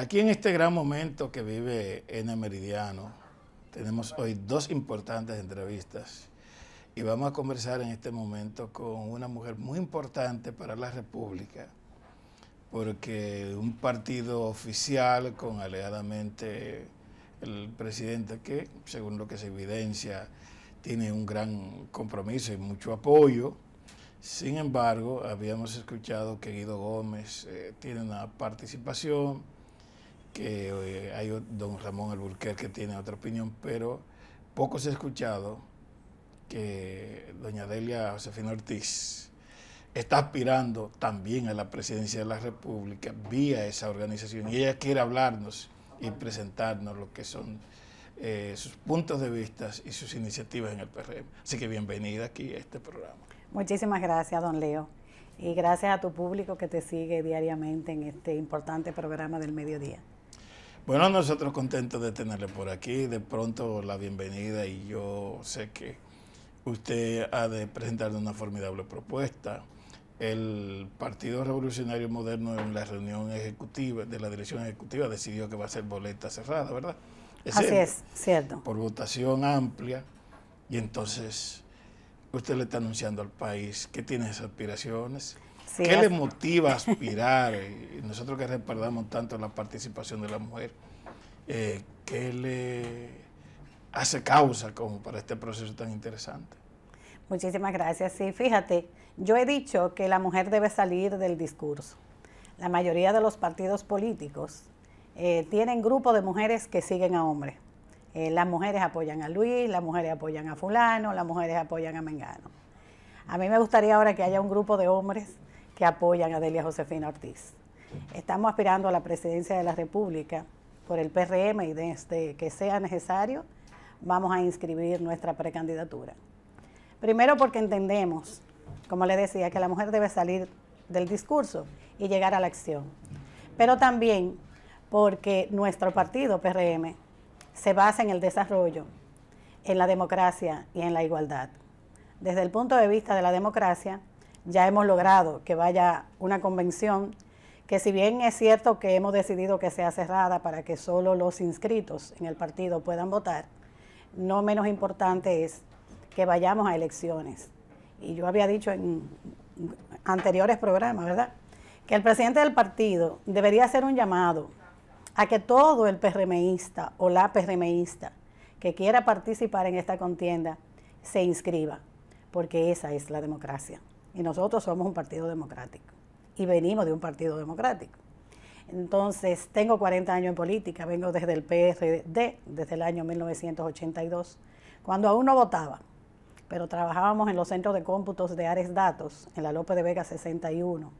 Aquí en este gran momento que vive N Meridiano, tenemos hoy dos importantes entrevistas y vamos a conversar en este momento con una mujer muy importante para la República, porque un partido oficial con alegadamente el presidente que, según lo que se evidencia, tiene un gran compromiso y mucho apoyo. Sin embargo, habíamos escuchado que Guido Gómez eh, tiene una participación que eh, hay don Ramón Alburquer que tiene otra opinión, pero poco se ha escuchado que doña Delia Josefina Ortiz está aspirando también a la presidencia de la República vía esa organización y ella quiere hablarnos y presentarnos lo que son eh, sus puntos de vista y sus iniciativas en el PRM. Así que bienvenida aquí a este programa. Muchísimas gracias, don Leo. Y gracias a tu público que te sigue diariamente en este importante programa del mediodía. Bueno, nosotros contentos de tenerle por aquí. De pronto la bienvenida y yo sé que usted ha de presentar una formidable propuesta. El Partido Revolucionario Moderno en la reunión ejecutiva de la dirección ejecutiva decidió que va a ser boleta cerrada, ¿verdad? Así es, cierto. Por votación amplia y entonces usted le está anunciando al país que tiene esas aspiraciones. ¿Qué le motiva a aspirar? Nosotros que respaldamos tanto la participación de la mujer, eh, ¿qué le hace causa como para este proceso tan interesante? Muchísimas gracias. Sí, fíjate, yo he dicho que la mujer debe salir del discurso. La mayoría de los partidos políticos eh, tienen grupos de mujeres que siguen a hombres. Eh, las mujeres apoyan a Luis, las mujeres apoyan a fulano, las mujeres apoyan a Mengano. A mí me gustaría ahora que haya un grupo de hombres que apoyan a Delia Josefina Ortiz. Estamos aspirando a la presidencia de la República por el PRM y desde que sea necesario vamos a inscribir nuestra precandidatura. Primero porque entendemos, como le decía, que la mujer debe salir del discurso y llegar a la acción. Pero también porque nuestro partido PRM se basa en el desarrollo, en la democracia y en la igualdad. Desde el punto de vista de la democracia, ya hemos logrado que vaya una convención que si bien es cierto que hemos decidido que sea cerrada para que solo los inscritos en el partido puedan votar, no menos importante es que vayamos a elecciones. Y yo había dicho en anteriores programas, ¿verdad? Que el presidente del partido debería hacer un llamado a que todo el PRMista o la PRMista que quiera participar en esta contienda se inscriba, porque esa es la democracia y nosotros somos un partido democrático y venimos de un partido democrático. Entonces, tengo 40 años en política, vengo desde el PRD, desde el año 1982, cuando aún no votaba, pero trabajábamos en los centros de cómputos de Ares Datos, en la López de Vega 61,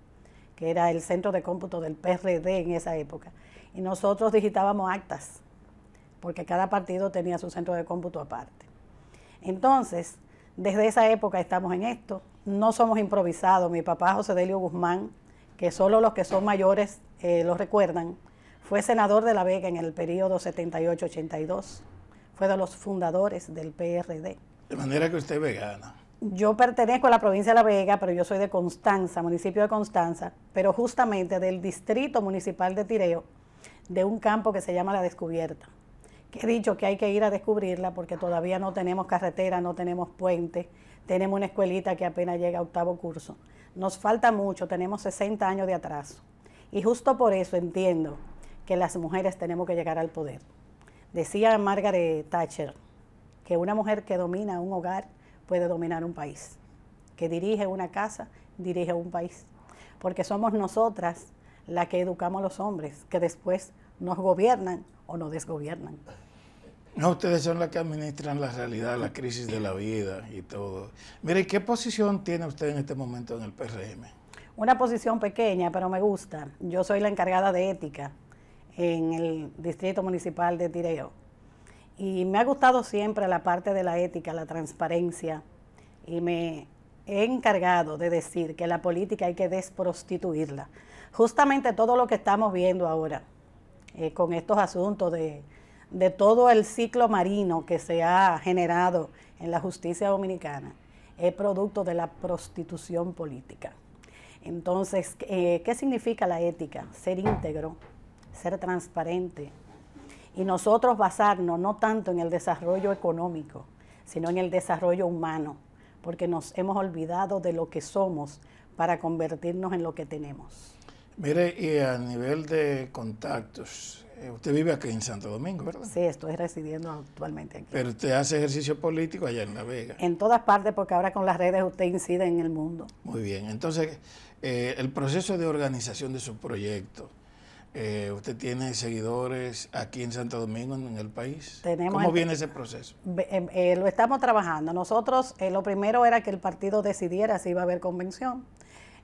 que era el centro de cómputo del PRD en esa época, y nosotros digitábamos actas, porque cada partido tenía su centro de cómputo aparte. Entonces, desde esa época estamos en esto, no somos improvisados. Mi papá José Delio Guzmán, que solo los que son mayores eh, lo recuerdan, fue senador de La Vega en el periodo 78-82. Fue de los fundadores del PRD. De manera que usted es vegana. Yo pertenezco a la provincia de La Vega, pero yo soy de Constanza, municipio de Constanza, pero justamente del distrito municipal de Tireo, de un campo que se llama La Descubierta he dicho que hay que ir a descubrirla porque todavía no tenemos carretera, no tenemos puente, tenemos una escuelita que apenas llega a octavo curso. Nos falta mucho, tenemos 60 años de atraso. Y justo por eso entiendo que las mujeres tenemos que llegar al poder. Decía Margaret Thatcher que una mujer que domina un hogar puede dominar un país, que dirige una casa, dirige un país, porque somos nosotras las que educamos a los hombres, que después nos gobiernan o nos desgobiernan. No, ustedes son las que administran la realidad, la crisis de la vida y todo. Mire, ¿qué posición tiene usted en este momento en el PRM? Una posición pequeña, pero me gusta. Yo soy la encargada de ética en el Distrito Municipal de Tireo. Y me ha gustado siempre la parte de la ética, la transparencia. Y me he encargado de decir que la política hay que desprostituirla. Justamente todo lo que estamos viendo ahora eh, con estos asuntos de de todo el ciclo marino que se ha generado en la justicia dominicana es producto de la prostitución política. Entonces, eh, ¿qué significa la ética? Ser íntegro, ser transparente y nosotros basarnos no tanto en el desarrollo económico, sino en el desarrollo humano, porque nos hemos olvidado de lo que somos para convertirnos en lo que tenemos. Mire, y a nivel de contactos, eh, usted vive aquí en Santo Domingo, ¿verdad? Sí, estoy residiendo actualmente aquí. Pero usted hace ejercicio político allá en La Vega. En todas partes, porque ahora con las redes usted incide en el mundo. Muy bien, entonces eh, el proceso de organización de su proyecto, eh, ¿usted tiene seguidores aquí en Santo Domingo, en el país? Tenemos ¿Cómo viene ese proceso? Em, lo estamos trabajando. Nosotros, lo primero era que el partido decidiera si iba a haber convención.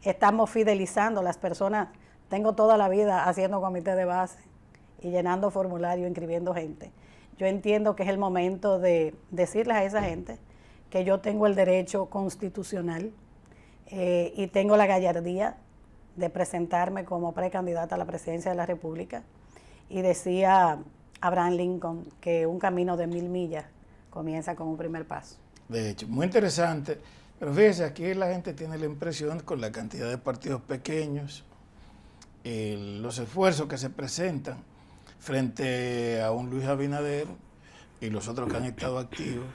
Estamos fidelizando las personas. Tengo toda la vida haciendo comité de base y llenando formularios, inscribiendo gente. Yo entiendo que es el momento de decirles a esa gente que yo tengo el derecho constitucional eh, y tengo la gallardía de presentarme como precandidata a la presidencia de la República. Y decía Abraham Lincoln que un camino de mil millas comienza con un primer paso. De hecho, muy interesante. Pero fíjese, aquí la gente tiene la impresión con la cantidad de partidos pequeños, eh, los esfuerzos que se presentan frente a un Luis Abinader y los otros que han estado activos.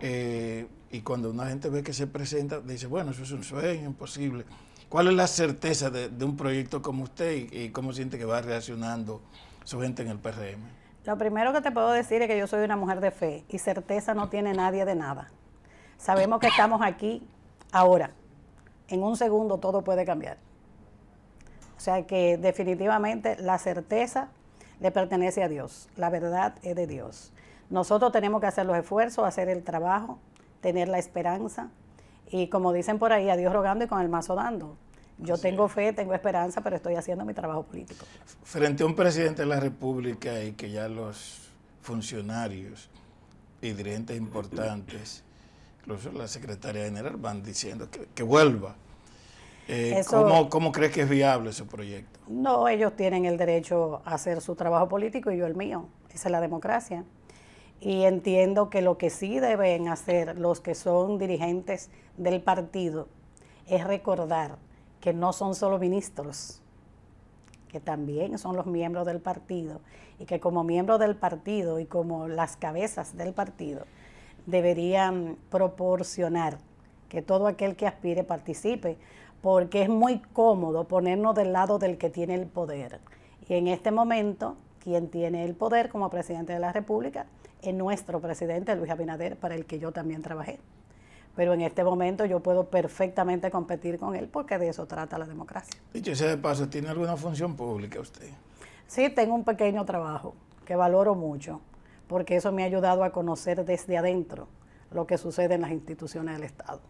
Eh, y cuando una gente ve que se presenta, dice, bueno, eso es un sueño imposible. ¿Cuál es la certeza de, un proyecto como usted y, cómo siente que va reaccionando su gente en el PRM? Lo primero que te puedo decir es que yo soy una mujer de fe y certeza no tiene nadie de nada. Sabemos que estamos aquí ahora. En un segundo todo puede cambiar. O sea que definitivamente la certeza le pertenece a Dios. La verdad es de Dios. Nosotros tenemos que hacer los esfuerzos, hacer el trabajo, tener la esperanza. Y como dicen por ahí, a Dios rogando y con el mazo dando. Yo tengo fe, tengo esperanza, pero estoy haciendo mi trabajo político. Frente a un presidente de la República y que ya los funcionarios y dirigentes importantes, incluso la secretaria general, van diciendo que vuelva eh, ¿Cómo crees que es viable ese proyecto? No, ellos tienen el derecho a hacer su trabajo político y yo el mío. Esa es la democracia. Y entiendo que lo que sí deben hacer los que son dirigentes del partido es recordar que no son solo ministros, que también son los miembros del partido y que como miembros del partido y como las cabezas del partido deberían proporcionar que todo aquel que aspire participe, porque es muy cómodo ponernos del lado del que tiene el poder. Y en este momento, quien tiene el poder como presidente de la República es nuestro presidente Luis Abinader, para el que yo también trabajé. Pero en este momento yo puedo perfectamente competir con él porque de eso trata la democracia. Dicho sea de paso, ¿tiene alguna función pública usted? Sí, tengo un pequeño trabajo que valoro mucho porque eso me ha ayudado a conocer desde adentro lo que sucede en las instituciones del Estado.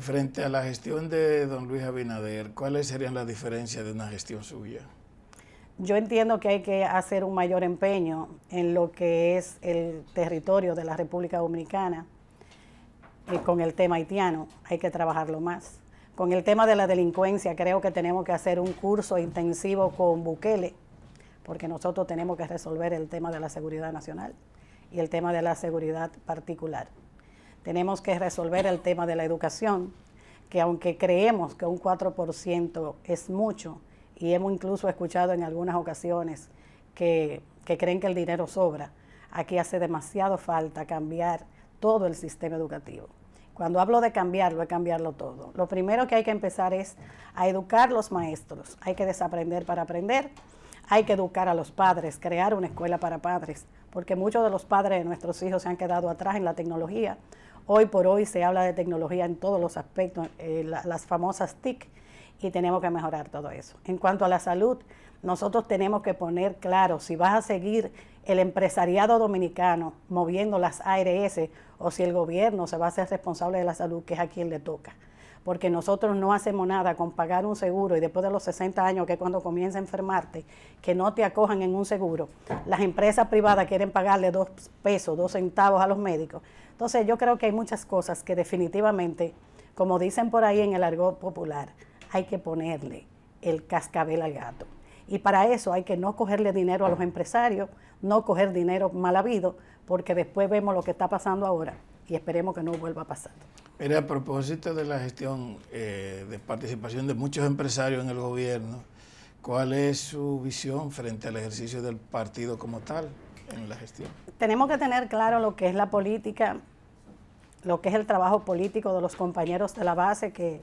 Frente a la gestión de don Luis Abinader, ¿cuáles serían las diferencias de una gestión suya? Yo entiendo que hay que hacer un mayor empeño en lo que es el territorio de la República Dominicana y eh, con el tema haitiano. Hay que trabajarlo más. Con el tema de la delincuencia, creo que tenemos que hacer un curso intensivo con Bukele, porque nosotros tenemos que resolver el tema de la seguridad nacional y el tema de la seguridad particular. Tenemos que resolver el tema de la educación, que aunque creemos que un 4% es mucho, y hemos incluso escuchado en algunas ocasiones que, creen que el dinero sobra, aquí hace demasiado falta cambiar todo el sistema educativo. Cuando hablo de cambiarlo, es cambiarlo todo. Lo primero que hay que empezar es a educar los maestros. Hay que desaprender para aprender. Hay que educar a los padres, crear una escuela para padres, porque muchos de los padres de nuestros hijos se han quedado atrás en la tecnología, Hoy por hoy se habla de tecnología en todos los aspectos, eh, las famosas TIC, y tenemos que mejorar todo eso. En cuanto a la salud, nosotros tenemos que poner claro si vas a seguir el empresariado dominicano moviendo las ARS o si el gobierno se va a hacer responsable de la salud, que es a quien le toca porque nosotros no hacemos nada con pagar un seguro y después de los 60 años, que cuando comienza a enfermarte, que no te acojan en un seguro. Las empresas privadas quieren pagarle dos pesos, dos centavos a los médicos. Entonces yo creo que hay muchas cosas que definitivamente, como dicen por ahí en el argot popular, hay que ponerle el cascabel al gato. Y para eso hay que no cogerle dinero a los empresarios, no coger dinero mal habido, porque después vemos lo que está pasando ahora, y esperemos que no vuelva a pasar. Mira, a propósito de la gestión eh, de participación de muchos empresarios en el gobierno, ¿cuál es su visión frente al ejercicio del partido como tal en la gestión? Tenemos que tener claro lo que es la política, lo que es el trabajo político de los compañeros de la base que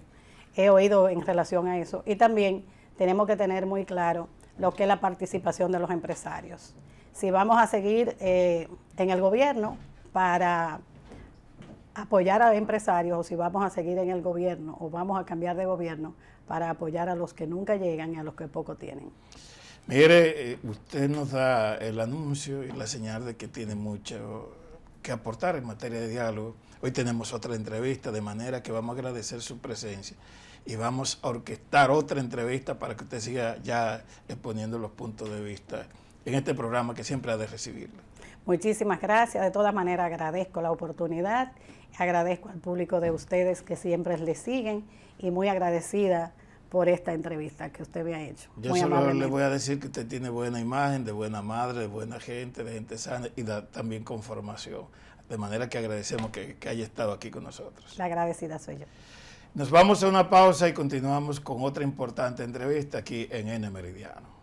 he oído en relación a eso. Y también tenemos que tener muy claro lo que es la participación de los empresarios. Si vamos a seguir eh, en el gobierno para apoyar a empresarios o si vamos a seguir en el gobierno o vamos a cambiar de gobierno para apoyar a los que nunca llegan y a los que poco tienen. Mire, eh, usted nos da el anuncio y la señal de que tiene mucho que aportar en materia de diálogo. Hoy tenemos otra entrevista, de manera que vamos a agradecer su presencia y vamos a orquestar otra entrevista para que usted siga ya exponiendo los puntos de vista en este programa que siempre ha de recibirle. Muchísimas gracias. De todas maneras, agradezco la oportunidad, agradezco al público de ustedes que siempre le siguen y muy agradecida por esta entrevista que usted me ha hecho. Yo solo le voy a decir que usted tiene buena imagen, de buena madre, de buena gente, de gente sana y también con formación. De manera que agradecemos que, que haya estado aquí con nosotros. La agradecida soy yo. Nos vamos a una pausa y continuamos con otra importante entrevista aquí en N Meridiano.